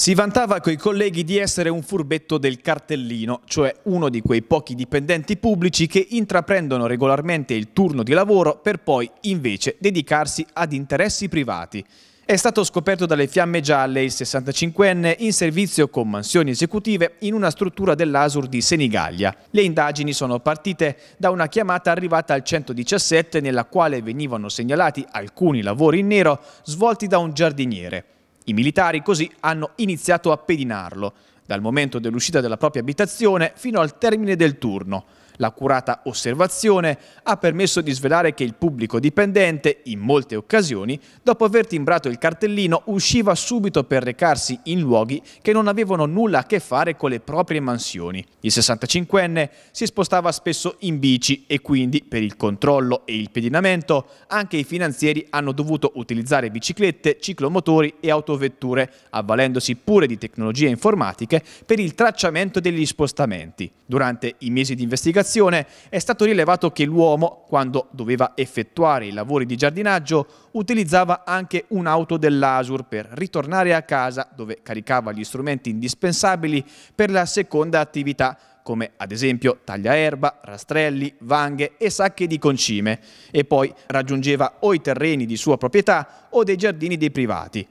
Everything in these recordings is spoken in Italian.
Si vantava coi colleghi di essere un furbetto del cartellino, cioè uno di quei pochi dipendenti pubblici che intraprendono regolarmente il turno di lavoro per poi invece dedicarsi ad interessi privati. È stato scoperto dalle fiamme gialle il 65enne in servizio con mansioni esecutive in una struttura dell'Asur di Senigallia. Le indagini sono partite da una chiamata arrivata al 117 nella quale venivano segnalati alcuni lavori in nero svolti da un giardiniere. I militari così hanno iniziato a pedinarlo, dal momento dell'uscita dalla propria abitazione fino al termine del turno. L'accurata osservazione ha permesso di svelare che il pubblico dipendente, in molte occasioni, dopo aver timbrato il cartellino, usciva subito per recarsi in luoghi che non avevano nulla a che fare con le proprie mansioni. Il 65enne si spostava spesso in bici e quindi, per il controllo e il pedinamento, anche i finanzieri hanno dovuto utilizzare biciclette, ciclomotori e autovetture, avvalendosi pure di tecnologie informatiche per il tracciamento degli spostamenti. Durante i mesi di investigazione, comunicazione è stato rilevato che l'uomo, quando doveva effettuare i lavori di giardinaggio, utilizzava anche un'auto dell'Asur per ritornare a casa dove caricava gli strumenti indispensabili per la seconda attività, come ad esempio tagliaerba, rastrelli, vanghe e sacche di concime, e poi raggiungeva o i terreni di sua proprietà o dei giardini dei privati.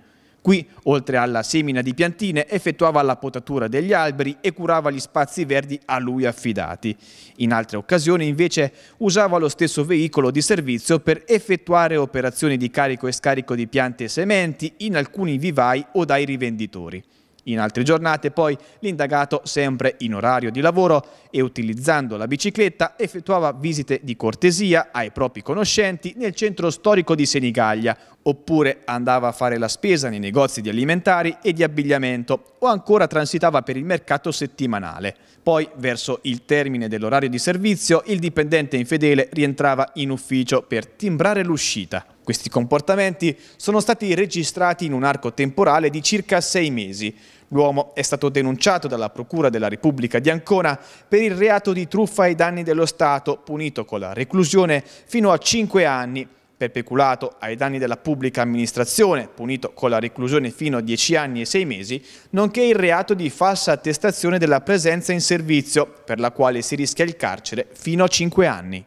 Qui, oltre alla semina di piantine, effettuava la potatura degli alberi e curava gli spazi verdi a lui affidati. In altre occasioni, invece, usava lo stesso veicolo di servizio per effettuare operazioni di carico e scarico di piante e sementi in alcuni vivai o dai rivenditori. In altre giornate poi l'indagato, sempre in orario di lavoro e utilizzando la bicicletta, effettuava visite di cortesia ai propri conoscenti nel centro storico di Senigallia, oppure andava a fare la spesa nei negozi di alimentari e di abbigliamento, o ancora transitava per il mercato settimanale. Poi, verso il termine dell'orario di servizio, il dipendente infedele rientrava in ufficio per timbrare l'uscita. Questi comportamenti sono stati registrati in un arco temporale di circa sei mesi. L'uomo è stato denunciato dalla Procura della Repubblica di Ancona per il reato di truffa ai danni dello Stato, punito con la reclusione fino a cinque anni Per peculato ai danni della pubblica amministrazione, punito con la reclusione fino a 10 anni e 6 mesi, nonché il reato di falsa attestazione della presenza in servizio, per la quale si rischia il carcere fino a 5 anni.